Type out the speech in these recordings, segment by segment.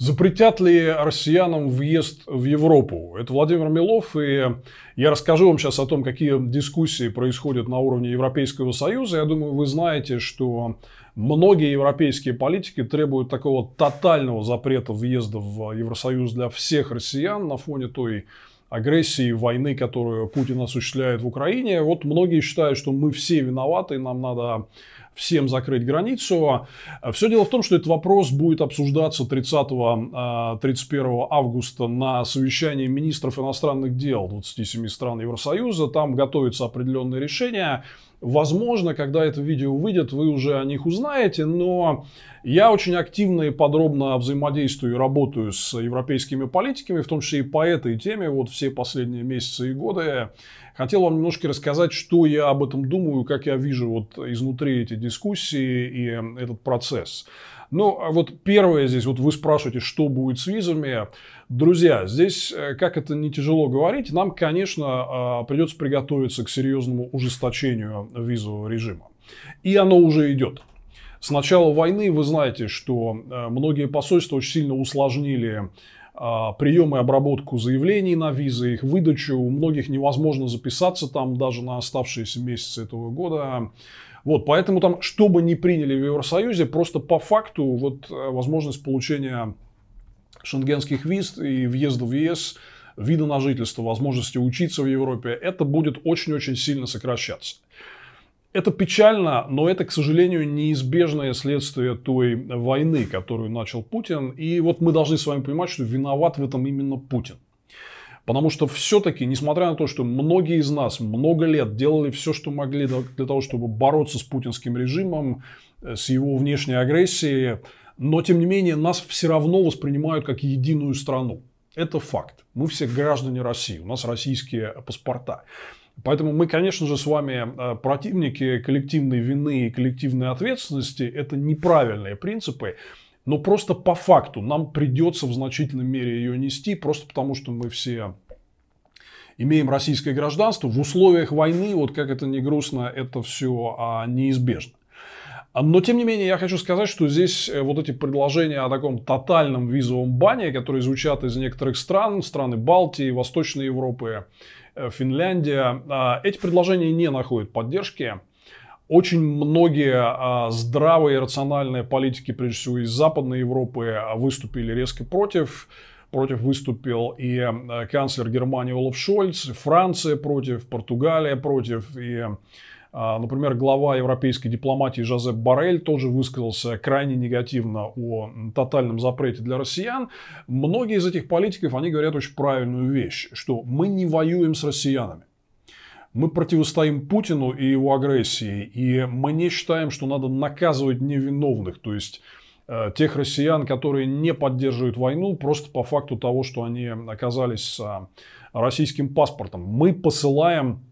Запретят ли россиянам въезд в Европу? Это Владимир Милов, и я расскажу вам сейчас о том, какие дискуссии происходят на уровне Европейского Союза. Я думаю, вы знаете, что многие европейские политики требуют такого тотального запрета въезда в Евросоюз для всех россиян на фоне той агрессии, войны, которую Путин осуществляет в Украине. Вот многие считают, что мы все виноваты, нам надо всем закрыть границу. Все дело в том, что этот вопрос будет обсуждаться 30-31 а, августа на совещании министров иностранных дел 27 стран Евросоюза. Там готовятся определенные решения. Возможно, когда это видео выйдет, вы уже о них узнаете, но я очень активно и подробно взаимодействую и работаю с европейскими политиками, в том числе и по этой теме, вот все последние месяцы и годы. Хотел вам немножко рассказать, что я об этом думаю, как я вижу вот изнутри эти дискуссии и этот процесс. Ну, а вот первое здесь, вот вы спрашиваете, что будет с визами. Друзья, здесь, э, как это не тяжело говорить, нам, конечно, а, придется приготовиться к серьезному ужесточению визового режима. И оно уже идет. С начала войны вы знаете, что э, многие посольства очень сильно усложнили а, прием и обработку заявлений на визы, их выдачу. У многих невозможно записаться там даже на оставшиеся месяцы этого года. Вот, поэтому там, что бы ни приняли в Евросоюзе, просто по факту вот э, возможность получения шенгенских виз и въезда в ЕС, вида на жительство, возможности учиться в Европе, это будет очень-очень сильно сокращаться. Это печально, но это, к сожалению, неизбежное следствие той войны, которую начал Путин. И вот мы должны с вами понимать, что виноват в этом именно Путин. Потому что все-таки, несмотря на то, что многие из нас много лет делали все, что могли для того, чтобы бороться с путинским режимом, э, с его внешней агрессией, но тем не менее нас все равно воспринимают как единую страну. Это факт. Мы все граждане России, у нас российские паспорта. Поэтому мы, конечно же, с вами э, противники коллективной вины и коллективной ответственности. Это неправильные принципы но просто по факту нам придется в значительной мере ее нести, просто потому что мы все имеем российское гражданство. В условиях войны, вот как это не грустно, это все а, неизбежно. Но, тем не менее, я хочу сказать, что здесь э, вот эти предложения о таком тотальном визовом бане, которые звучат из некоторых стран, страны Балтии, Восточной Европы, э, Финляндия, а, эти предложения не находят поддержки. Очень многие а, здравые и рациональные политики, прежде всего из Западной Европы, а, выступили резко против. Против выступил и а, канцлер Германии Олаф Шольц, Франция против, Португалия против, и Например, глава европейской дипломатии Жозеп Барель тоже высказался крайне негативно о тотальном запрете для россиян. Многие из этих политиков, они говорят очень правильную вещь, что мы не воюем с россиянами мы противостоим Путину и его агрессии, и мы не считаем, что надо наказывать невиновных, то есть э, тех россиян, которые не поддерживают войну просто по факту того, что они оказались с а, российским паспортом. Мы посылаем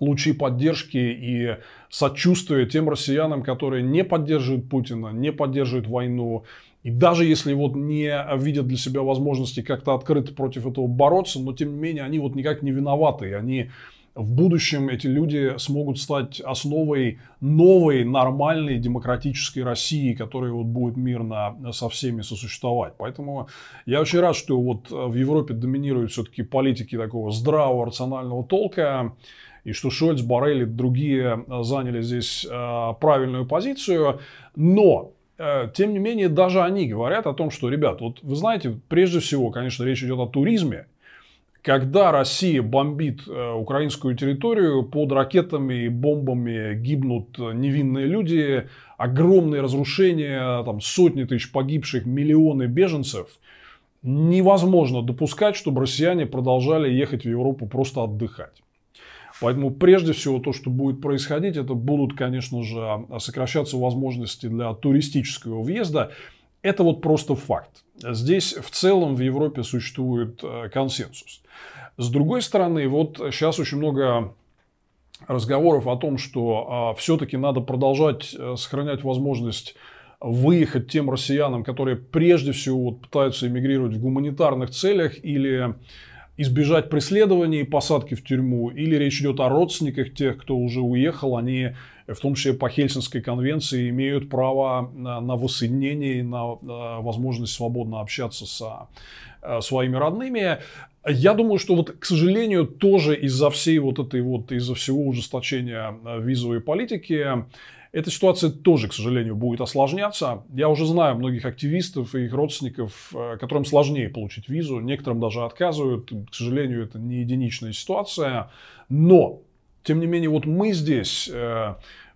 лучи поддержки и сочувствия тем россиянам, которые не поддерживают Путина, не поддерживают войну. И даже если вот не видят для себя возможности как-то открыто против этого бороться, но тем не менее они вот никак не виноваты. Они в будущем эти люди смогут стать основой новой нормальной демократической России, которая вот будет мирно со всеми сосуществовать. Поэтому я очень рад, что вот в Европе доминируют все-таки политики такого здравого, рационального толка, и что Шольц, Барель и другие э, заняли здесь э, правильную позицию. Но э, тем не менее, даже они говорят о том, что, ребят, вот вы знаете, прежде всего, конечно, речь идет о туризме, когда Россия бомбит э, украинскую территорию, под ракетами и бомбами гибнут э, невинные люди, огромные разрушения, там, сотни тысяч погибших, миллионы беженцев. Невозможно допускать, чтобы россияне продолжали ехать в Европу просто отдыхать. Поэтому прежде всего то, что будет происходить, это будут, конечно же, а, сокращаться возможности для туристического въезда. Это вот просто факт. Здесь в целом в Европе существует э, консенсус. С другой стороны, вот сейчас очень много разговоров о том, что а, все-таки надо продолжать э, сохранять возможность выехать тем россиянам, которые прежде всего вот, пытаются эмигрировать в гуманитарных целях или избежать преследований и посадки в тюрьму, или речь идет о родственниках тех, кто уже уехал, они в том числе по Хельсинской конвенции, имеют право на воссоединение и на э, возможность свободно общаться со э, своими родными. Я думаю, что вот, к сожалению, тоже из-за всей вот этой вот, из-за всего ужесточения э, визовой политики, эта ситуация тоже, к сожалению, будет осложняться. Я уже знаю многих активистов и их родственников, которым сложнее получить визу. Некоторым даже отказывают. К сожалению, это не единичная ситуация. Но, тем не менее, вот мы здесь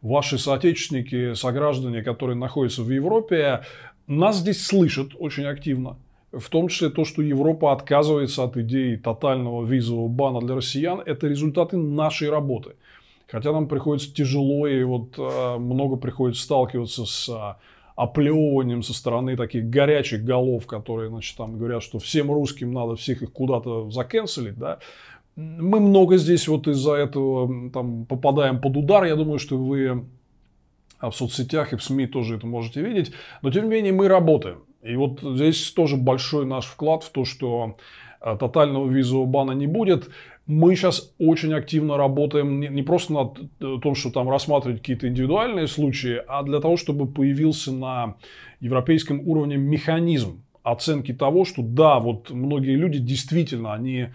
ваши соотечественники, сограждане, которые находятся в Европе, нас здесь слышат очень активно. В том числе то, что Европа отказывается от идеи тотального визового бана для россиян, это результаты нашей работы. Хотя нам приходится тяжело и вот э, много приходится сталкиваться с э, оплевыванием со стороны таких горячих голов, которые, значит, там говорят, что всем русским надо всех их куда-то закенселить, да, мы много здесь вот из-за этого там, попадаем под удар. Я думаю, что вы а, в соцсетях и в СМИ тоже это можете видеть. Но, тем не менее, мы работаем. И вот здесь тоже большой наш вклад в то, что а, тотального визового бана не будет. Мы сейчас очень активно работаем не просто над э, том, что там рассматривать какие-то индивидуальные случаи, а для того, чтобы появился на европейском уровне механизм оценки того, что да, вот многие люди действительно, они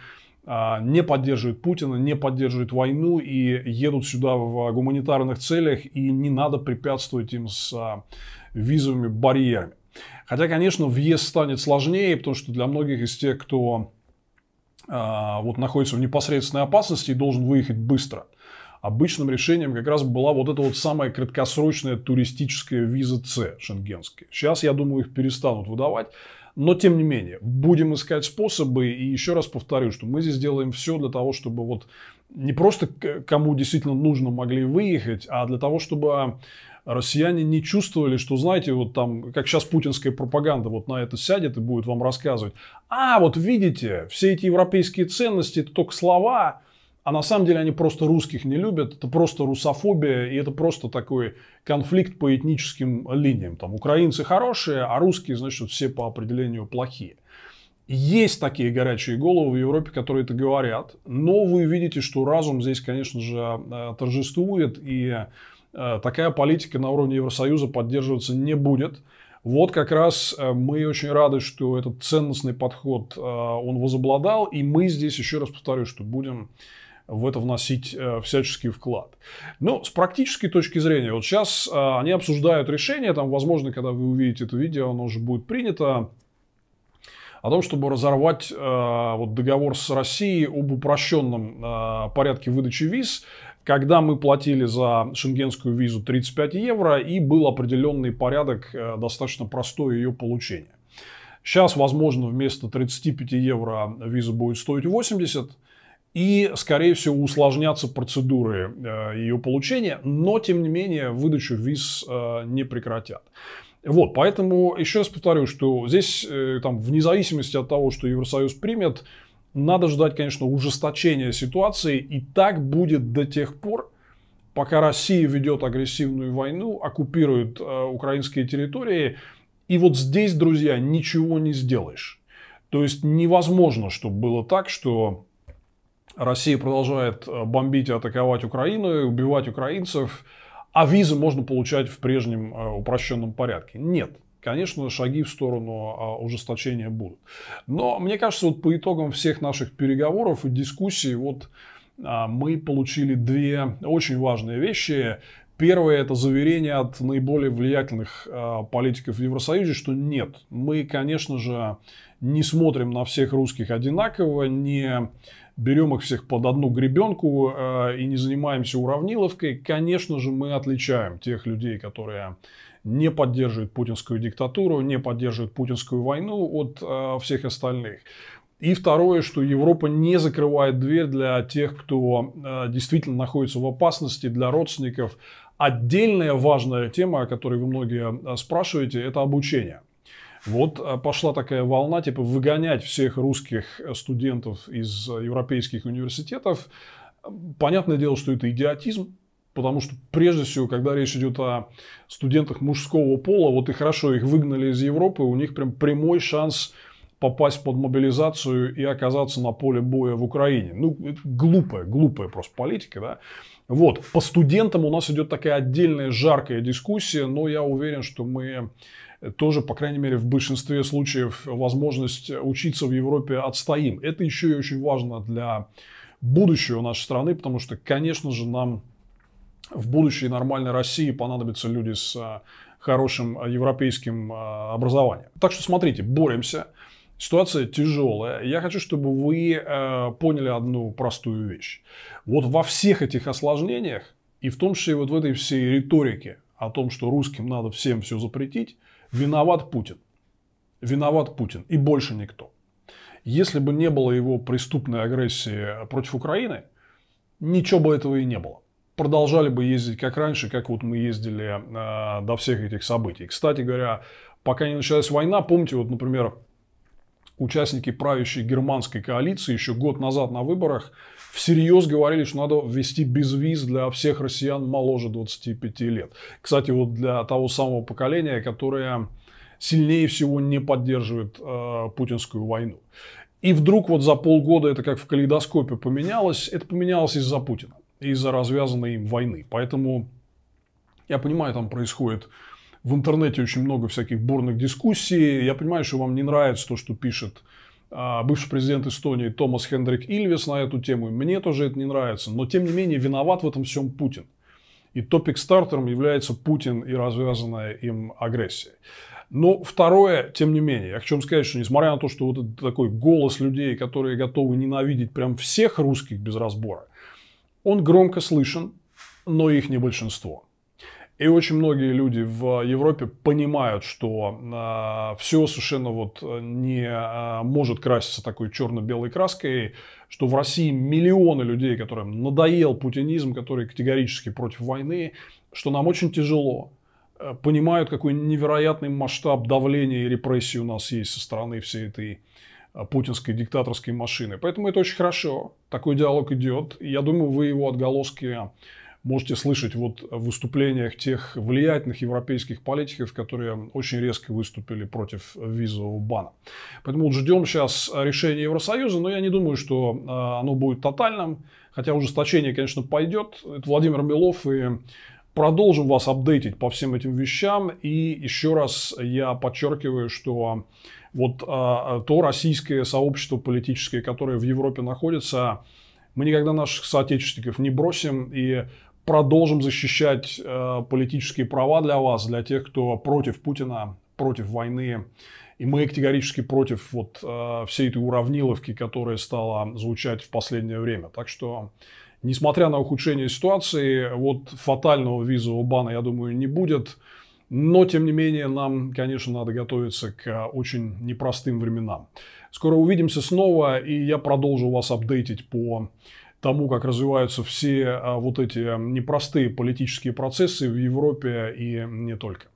а, не поддерживают Путина, не поддерживают войну и едут сюда в гуманитарных целях, и не надо препятствовать им с а, визовыми барьерами. Хотя, конечно, въезд станет сложнее, потому что для многих из тех, кто а, вот находится в непосредственной опасности и должен выехать быстро, обычным решением как раз была вот эта вот самая краткосрочная туристическая виза С шенгенская. Сейчас, я думаю, их перестанут выдавать. Но, тем не менее, будем искать способы. И еще раз повторю, что мы здесь делаем все для того, чтобы вот не просто кому действительно нужно могли выехать, а для того, чтобы а, россияне не чувствовали, что, знаете, вот там, как сейчас путинская пропаганда вот на это сядет и будет вам рассказывать. А, вот видите, все эти европейские ценности, это только слова, а на самом деле они просто русских не любят, это просто русофобия, и это просто такой конфликт по этническим линиям. Там украинцы хорошие, а русские, значит, все по определению плохие. Есть такие горячие головы в Европе, которые это говорят, но вы видите, что разум здесь, конечно же, э, торжествует, и э, такая политика на уровне Евросоюза поддерживаться не будет. Вот как раз э, мы очень рады, что этот ценностный подход, он возобладал, и мы здесь, еще раз повторю, что будем в это вносить э, всяческий вклад. Но ну, с практической точки зрения, вот сейчас э, они обсуждают решение, там, возможно, когда вы увидите это видео, оно уже будет принято, о том, чтобы разорвать э, вот договор с Россией об упрощенном э, порядке выдачи виз, когда мы платили за шенгенскую визу 35 евро и был определенный порядок э, достаточно простой ее получения. Сейчас, возможно, вместо 35 евро виза будет стоить 80, и, скорее всего, усложнятся процедуры э, ее получения, но, тем не менее, выдачу виз э, не прекратят. Вот, поэтому еще раз повторю, что здесь, э, там, вне зависимости от того, что Евросоюз примет, надо ждать, конечно, ужесточения ситуации, и так будет до тех пор, пока Россия ведет агрессивную войну, оккупирует украинские территории, и вот здесь, друзья, ничего не сделаешь. То есть невозможно, чтобы было так, что Россия продолжает э, бомбить и атаковать Украину, убивать украинцев, а визы можно получать в прежнем э, упрощенном порядке. Нет, конечно, шаги в сторону а, ужесточения будут. Но мне кажется, вот по итогам всех наших переговоров и дискуссий, вот а, мы получили две очень важные вещи. Первое – это заверение от наиболее влиятельных а, политиков в Евросоюзе, что нет, мы, конечно же, не смотрим на всех русских одинаково, не берем их всех под одну гребенку э, и не занимаемся уравниловкой, конечно же, мы отличаем тех людей, которые не поддерживают путинскую диктатуру, не поддерживают путинскую войну от э, всех остальных. И второе, что Европа не закрывает дверь для тех, кто э, действительно находится в опасности, для родственников. Отдельная важная тема, о которой вы многие э, спрашиваете, это обучение. Вот а, пошла такая волна, типа, выгонять всех русских э, студентов из э, европейских университетов. Понятное дело, что это идиотизм, Потому что, прежде всего, когда речь идет о студентах мужского пола, вот и хорошо, их выгнали из Европы, у них прям прямой шанс попасть под мобилизацию и оказаться на поле боя в Украине. Ну, глупая, глупая просто политика, да. Вот, по студентам у нас идет такая отдельная жаркая дискуссия, но я уверен, что мы тоже, по крайней мере, в большинстве случаев возможность учиться в Европе отстоим. Это еще и очень важно для будущего нашей страны, потому что, конечно же, нам в будущей нормальной России понадобятся люди с а, хорошим европейским а, образованием. Так что смотрите, боремся. Ситуация тяжелая. Я хочу, чтобы вы э, поняли одну простую вещь. Вот во всех этих осложнениях, и в том числе вот в этой всей риторике о том, что русским надо всем все запретить, Виноват Путин. Виноват Путин. И больше никто. Если бы не было его преступной агрессии против Украины, ничего бы этого и не было. Продолжали бы ездить как раньше, как вот мы ездили э, до всех этих событий. Кстати говоря, пока не началась война, помните, вот, например, участники правящей германской коалиции еще год назад на выборах всерьез говорили, что надо ввести безвиз для всех россиян моложе 25 лет. Кстати, вот для того самого поколения, которое сильнее всего не поддерживает э, путинскую войну. И вдруг вот за полгода это как в калейдоскопе поменялось. Это поменялось из-за Путина, из-за развязанной им войны. Поэтому я понимаю, там происходит в интернете очень много всяких бурных дискуссий. Я понимаю, что вам не нравится то, что пишет а, бывший президент Эстонии Томас Хендрик Ильвес на эту тему. Мне тоже это не нравится. Но, тем не менее, виноват в этом всем Путин. И топик-стартером является Путин и развязанная им агрессия. Но второе, тем не менее, я хочу вам сказать, что несмотря на то, что вот этот такой голос людей, которые готовы ненавидеть прям всех русских без разбора, он громко слышен, но их не большинство. И очень многие люди в Европе понимают, что э, а, все совершенно вот а, не э, может краситься такой черно-белой краской, что в России миллионы людей, которым надоел путинизм, которые категорически против войны, что нам очень тяжело э, понимают, какой невероятный масштаб давления и репрессий у нас есть со стороны всей этой путинской диктаторской машины. Поэтому это очень хорошо. Такой диалог идет. Я думаю, вы его отголоски можете слышать вот в выступлениях тех влиятельных европейских политиков, которые очень резко выступили против визового бана. Поэтому вот ждем сейчас решения Евросоюза, но я не думаю, что а, оно будет тотальным, хотя ужесточение, конечно, пойдет. Это Владимир Милов и продолжим вас апдейтить по всем этим вещам. И еще раз я подчеркиваю, что вот а, то российское сообщество политическое, которое в Европе находится, мы никогда наших соотечественников не бросим. И продолжим защищать э, политические права для вас, для тех, кто против Путина, против войны. И мы категорически против вот э, всей этой уравниловки, которая стала звучать в последнее время. Так что, несмотря на ухудшение ситуации, вот фатального визового бана, я думаю, не будет. Но, тем не менее, нам, конечно, надо готовиться к очень непростым временам. Скоро увидимся снова, и я продолжу вас апдейтить по тому, как развиваются все а, вот эти непростые политические процессы в Европе и не только.